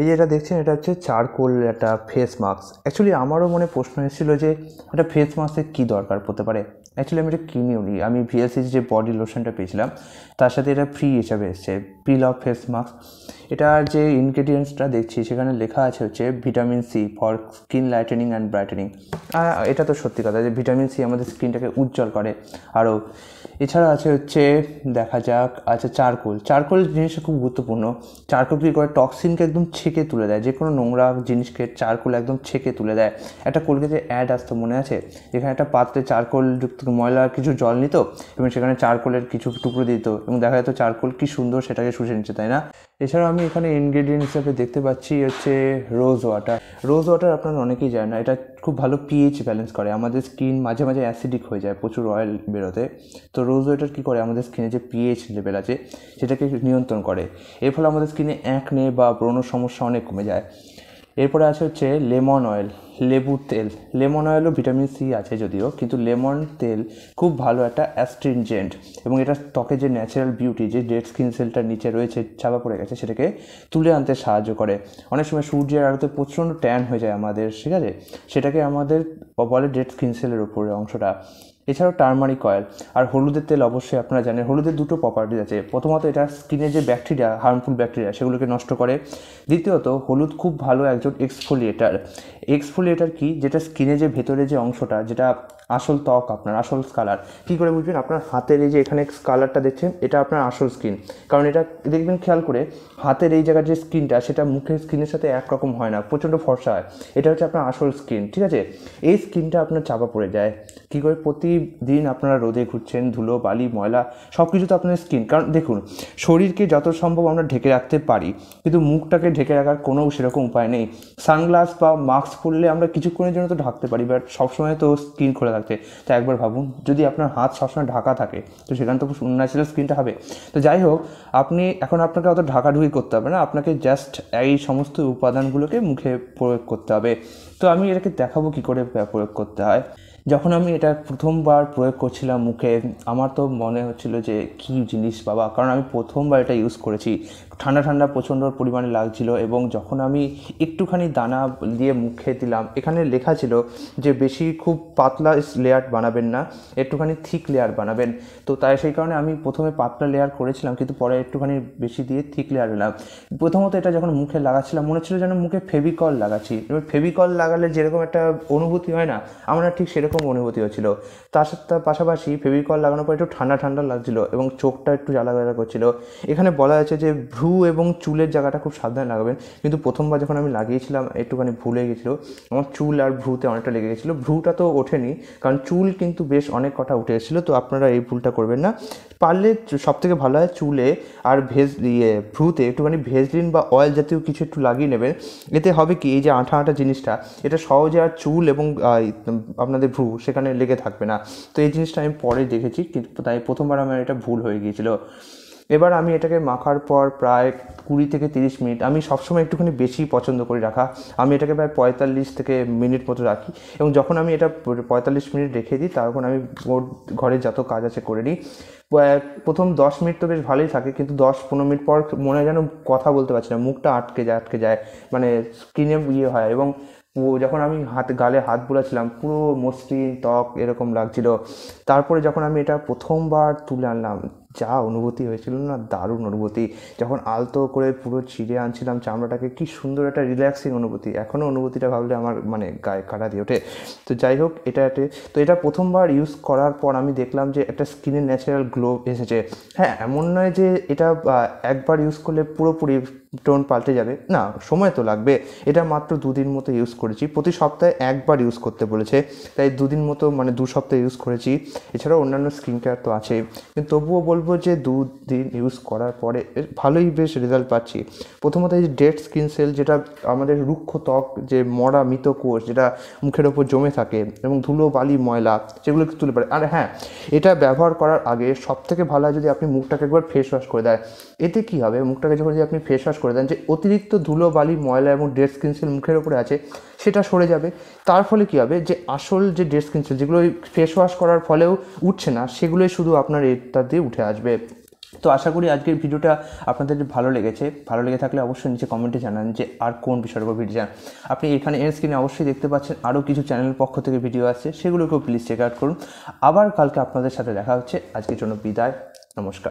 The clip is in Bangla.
এই যেটা দেখছেন এটা হচ্ছে চারকোল একটা ফেস মাস্ক অ্যাকচুয়ালি আমারও মনে প্রশ্ন এসেছিলো যে একটা ফেস মাস্কের কী দরকার পড়তে পারে অ্যাকচুয়ালি আমি এটা কিনেও নিই আমি ভিএসির যে বডি লোশনটা পেয়েছিলাম তার সাথে এটা ফ্রি হিসাবে এসছে পিল অফ ফেস মাস্ক এটার যে ইনগ্রেডিয়েন্টসটা দেখছি সেখানে লেখা আছে হচ্ছে vitamin C for skin lightening and brightening এটা তো সত্যি কথা যে ভিটামিন সি আমাদের স্কিনটাকে উজ্জ্বল করে আরও এছাড়া আছে হচ্ছে দেখা যাক আছে চারকোল চারকোল জিনিসটা খুব গুরুত্বপূর্ণ চারকোল কী করে টক্সিনকে একদম ছেঁকে তুলে দেয় যে কোনো নোংরা জিনিসকে চারকোল একদম ছেঁকে তুলে দেয় একটা কলকাতায় অ্যাড আসতো মনে আছে যেখানে একটা পাত্রে চারকোল যুক্ত ময়লা কিছু জল নিত এবং সেখানে চারকোলের কিছু টুকরো দিত এবং দেখা যেত চারকোল কী সুন্দর সেটাকে শুষে নিচ্ছে তাই না এছাড়া আমি এখানে ইনগ্রেডিয়েন্ট হিসাবে দেখতে পাচ্ছি হচ্ছে রোজ ওয়াটার রোজ ওয়াটার আপনারা অনেকেই জানেন না এটা খুব ভালো পিএইচ ব্যালেন্স করে আমাদের স্কিন মাঝে মাঝে অ্যাসিডিক হয়ে যায় প্রচুর অয়েল বেরোতে তো রোজ ওয়াটার কী করে আমাদের স্কিনে যে পিএইচ লেভেল আছে সেটাকে নিয়ন্ত্রণ করে এর ফলে আমাদের স্কিনে অ্যাকনে বা ব্রণ সমস্যা অনেক কমে যায় এরপরে আছে হচ্ছে লেমন অয়েল লেবুর তেল লেমন অয়েলও ভিটামিন সি আছে যদিও কিন্তু লেমন তেল খুব ভালো একটা অ্যাস্ট্রিনজেন্ট এবং এটা ত্বকে যে ন্যাচারাল বিউটি যে ডেড স্কিন সেলটার নিচে রয়েছে ছাপা পড়ে গেছে সেটাকে তুলে আনতে সাহায্য করে অনেক সময় সূর্যের আলোতে প্রচণ্ড ট্যান হয়ে যায় আমাদের ঠিক আছে সেটাকে আমাদের বলে ডেড স্কিন সেলের ওপরে অংশটা এছাড়াও টার্মারিক অয়েল আর হলুদের তেল অবশ্যই আপনারা জানেন হলুদের দুটো প্রপার্টিজ আছে প্রথমত এটা স্কিনের যে ব্যাকটেরিয়া হার্মফুল ব্যাকটেরিয়া সেগুলোকে নষ্ট করে দ্বিতীয়ত হলুদ খুব ভালো একজন এক্সফোলিয়েটার এক্সফোলি লেটার কি যেটা স্কিনে যে ভেতরে যে অংশটা যেটা আসল ত্বক আপনার আসল কালার কী করে বুঝবেন আপনার হাতের এই যে এখানে কালারটা দেখছেন এটা আপনার আসল স্কিন কারণ এটা দেখবেন খেয়াল করে হাতের এই জায়গার যে স্কিনটা সেটা মুখের স্কিনের সাথে একরকম হয় না প্রচণ্ড ফর্সা হয় এটা হচ্ছে আপনার আসল স্কিন ঠিক আছে এই স্কিনটা আপনার চাপা পড়ে যায় কী করে প্রতিদিন আপনারা রোদে ঘুরছেন ধুলো বালি ময়লা সব কিছু তো আপনার স্কিন কারণ দেখুন শরীরকে যত সম্ভব আমরা ঢেকে রাখতে পারি কিন্তু মুখটাকে ঢেকে রাখার কোনো সেরকম উপায় নেই সানগ্লাস বা মাস্ক পরলে আমরা কিছুক্ষণের জন্য তো ঢাকতে পারি বাট সবসময় তো স্কিন খোলা লাগছে তা একবার ভাবুন যদি আপনার হাত সবসময় ঢাকা থাকে তো সেখানে তো ন্যাচারাল স্ক্রিনটা হবে তো যাই হোক আপনি এখন আপনাকে অত ঢাকাঢুকি করতে হবে না আপনাকে জাস্ট এই সমস্ত উপাদানগুলোকে মুখে প্রয়োগ করতে হবে তো আমি এটাকে দেখাবো কী করে প্রয়োগ করতে হয় যখন আমি এটা প্রথমবার প্রয়োগ করছিলাম মুখে আমার তো মনে হচ্ছিল যে কী জিনিস বাবা কারণ আমি প্রথমবার এটা ইউজ করেছি ঠান্ডা ঠান্ডা প্রচণ্ড পরিমাণে লাগছিল এবং যখন আমি একটুখানি দানা দিয়ে মুখে দিলাম এখানে লেখা ছিল যে বেশি খুব পাতলা লেয়ার বানাবেন না একটুখানি থিক লেয়ার বানাবেন তো তাই সেই কারণে আমি প্রথমে পাতলা লেয়ার করেছিলাম কিন্তু পরে একটুখানি বেশি দিয়ে থিক লেয়ার এলাম প্রথমত এটা যখন মুখে লাগাচ্ছিলাম মনে ছিল যেন মুখে ফেভিকল লাগাচ্ছি এবার ফেভিকল লাগালে যেরকম একটা অনুভূতি হয় না আমরা ঠিক সেরকম এরকম অনুভূতি হচ্ছিলো তার সাথে পাশাপাশি ফেভিকল লাগানোর পর একটু ঠান্ডা ঠান্ডা লাগছিলো এবং চোখটা একটু জ্বালা জ্বালা করছিল এখানে বলা হয়েছে যে ভ্রু এবং চুলের জায়গাটা খুব সাবধানে লাগাবেন কিন্তু প্রথমবার যখন আমি লাগিয়েছিলাম একটুখানি ভুলে গেছিলো আমার চুল আর ভ্রুতে অনেকটা লেগে গেছিলো ভ্রুটা তো ওঠেনি কারণ চুল কিন্তু বেশ অনেক কটা উঠে এসেছিলো তো আপনারা এই ভুলটা করবেন না পারলে সব থেকে ভালো হয় চুলে আর ভেজ ইয়ে ভ্রুতে একটুখানি ভেজলিন বা অয়েল জাতীয় কিছু একটু লাগিয়ে নেবেন এতে হবে কি এই যে আঠা আঠা জিনিসটা এটা সহজে আর চুল এবং আপনাদের ভ্রু সেখানে লেগে থাকবে না তো এই জিনিসটা আমি পরে দেখেছি কিন্তু তাই প্রথমবার আমার এটা ভুল হয়ে গিয়েছিলো এবার আমি এটাকে মাখার পর প্রায় কুড়ি থেকে তিরিশ মিনিট আমি সবসময় একটুখানি বেশি পছন্দ করি রাখা আমি এটাকে প্রায় পঁয়তাল্লিশ থেকে মিনিট মতো রাখি এবং যখন আমি এটা পঁয়তাল্লিশ মিনিট রেখে দিই তখন আমি ওর ঘরে যত কাজ আছে করে নিই প্রথম দশ মিনিট তো বেশ ভালোই থাকে কিন্তু দশ পনেরো মিনিট পর মনে হয় যেন কথা বলতে পারছি না মুখটা আটকে যায় আটকে যায় মানে স্কিনে ইয়ে হয় এবং যখন আমি হাত গালে হাত বুলাছিলাম পুরো মসৃণ ত্বক এরকম লাগছিল তারপরে যখন আমি এটা প্রথমবার তুলে আনলাম যা অনুভূতি হয়েছিল না দারুণ অনুভূতি যখন আলতো করে পুরো ছিঁড়ে আনছিলাম চামড়াটাকে কি সুন্দর একটা রিল্যাক্সিং অনুভূতি এখনও অনুভূতিটা ভাবলে আমার মানে গায়ে কাটা দিয়ে ওঠে তো যাই হোক এটা তো এটা প্রথমবার ইউজ করার পর আমি দেখলাম যে একটা স্কিনের ন্যাচারাল গ্লো এসেছে হ্যাঁ এমন নয় যে এটা একবার ইউজ করলে পুরোপুরি টোন পাল্টে যাবে না সময় তো লাগবে এটা মাত্র দুদিন মতো ইউজ করেছি প্রতি সপ্তাহে একবার ইউজ করতে বলেছে তাই দুদিন মতো মানে দু সপ্তাহ ইউজ করেছি এছাড়াও অন্যান্য স্ক্রিন কেয়ার তো আছে কিন্তু তবুও বলবো যে দুদিন ইউজ করার পরে ভালোই বেশ রেজাল্ট পাচ্ছি প্রথমত এই যে ডেড স্কিন সেল যেটা আমাদের রুক্ষ ত্বক যে মরা মৃত কোষ যেটা মুখের ওপর জমে থাকে এবং ধুলো বালি ময়লা সেগুলোকে তুলে পারে আর হ্যাঁ এটা ব্যবহার করার আগে সবথেকে ভালো হয় যদি আপনি মুখটাকে একবার ফেস ওয়াশ করে দেয় এতে কী হবে মুখটাকে যখন যদি আপনি ফেস ওয়াশ করে দেন যে অতিরিক্ত ধুলো বালি ময়লা এবং ডেড স্কিনসেল মুখের ওপরে আছে সেটা সরে যাবে তার ফলে কী হবে যে আসল যে ডেড স্কিনসেল যেগুলো ফেস ওয়াশ করার ফলেও উঠছে না সেগুলোই শুধু আপনার এটা দিয়ে উঠে আসবে তো আশা করি আজকের ভিডিওটা আপনাদের ভালো লেগেছে ভালো লেগে থাকলে অবশ্যই নিচে কমেন্টে জানান যে আর কোন বিষয়ের উপর ভিডিও চান আপনি এখানে এর স্ক্রিনে অবশ্যই দেখতে পাচ্ছেন আরও কিছু চ্যানেলের পক্ষ থেকে ভিডিও আছে সেগুলোকেও প্লিজ চেক আউট করুন আবার কালকে আপনাদের সাথে দেখা হচ্ছে আজকের জন্য বিদায় নমস্কার